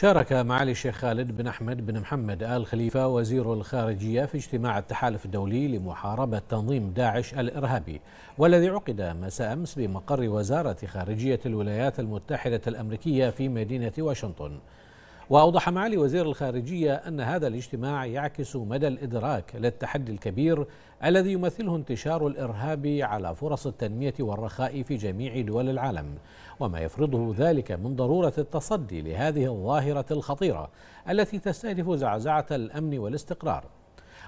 شارك معالي الشيخ خالد بن أحمد بن محمد آل خليفة وزير الخارجية في اجتماع التحالف الدولي لمحاربة تنظيم داعش الإرهابي والذي عقد مساء أمس بمقر وزارة خارجية الولايات المتحدة الأمريكية في مدينة واشنطن وأوضح معالي وزير الخارجية أن هذا الاجتماع يعكس مدى الإدراك للتحدي الكبير الذي يمثله انتشار الإرهاب على فرص التنمية والرخاء في جميع دول العالم وما يفرضه ذلك من ضرورة التصدي لهذه الظاهرة الخطيرة التي تستهدف زعزعة الأمن والاستقرار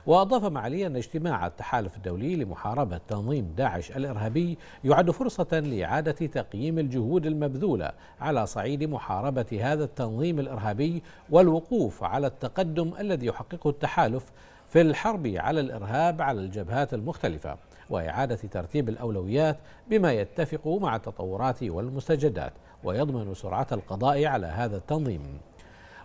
وأضاف معاليه أن اجتماع التحالف الدولي لمحاربة تنظيم داعش الإرهابي يعد فرصة لإعادة تقييم الجهود المبذولة على صعيد محاربة هذا التنظيم الإرهابي والوقوف على التقدم الذي يحققه التحالف في الحرب على الإرهاب على الجبهات المختلفة وإعادة ترتيب الأولويات بما يتفق مع التطورات والمستجدات ويضمن سرعة القضاء على هذا التنظيم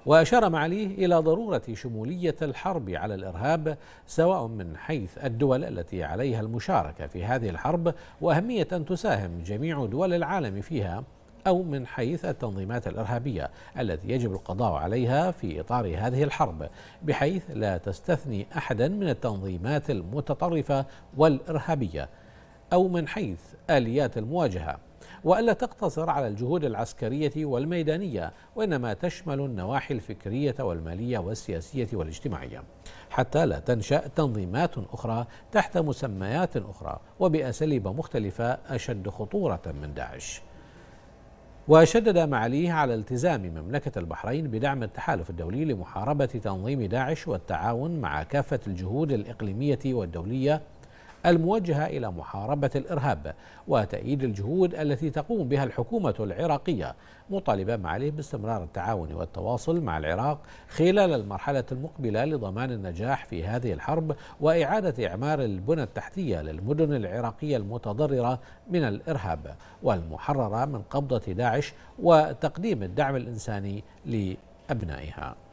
وأشار معاليه إلى ضرورة شمولية الحرب على الإرهاب سواء من حيث الدول التي عليها المشاركة في هذه الحرب وأهمية أن تساهم جميع دول العالم فيها أو من حيث التنظيمات الإرهابية التي يجب القضاء عليها في إطار هذه الحرب بحيث لا تستثني أحدا من التنظيمات المتطرفة والإرهابية أو من حيث آليات المواجهة وألا تقتصر على الجهود العسكرية والميدانية وإنما تشمل النواحي الفكرية والمالية والسياسية والاجتماعية حتى لا تنشأ تنظيمات أخرى تحت مسميات أخرى وبأساليب مختلفة أشد خطورة من داعش وشدد معاليه على التزام مملكة البحرين بدعم التحالف الدولي لمحاربة تنظيم داعش والتعاون مع كافة الجهود الإقليمية والدولية الموجهة إلى محاربة الإرهاب وتأييد الجهود التي تقوم بها الحكومة العراقية مطالبة معاليه باستمرار التعاون والتواصل مع العراق خلال المرحلة المقبلة لضمان النجاح في هذه الحرب وإعادة إعمار البنى التحتية للمدن العراقية المتضررة من الإرهاب والمحررة من قبضة داعش وتقديم الدعم الإنساني لأبنائها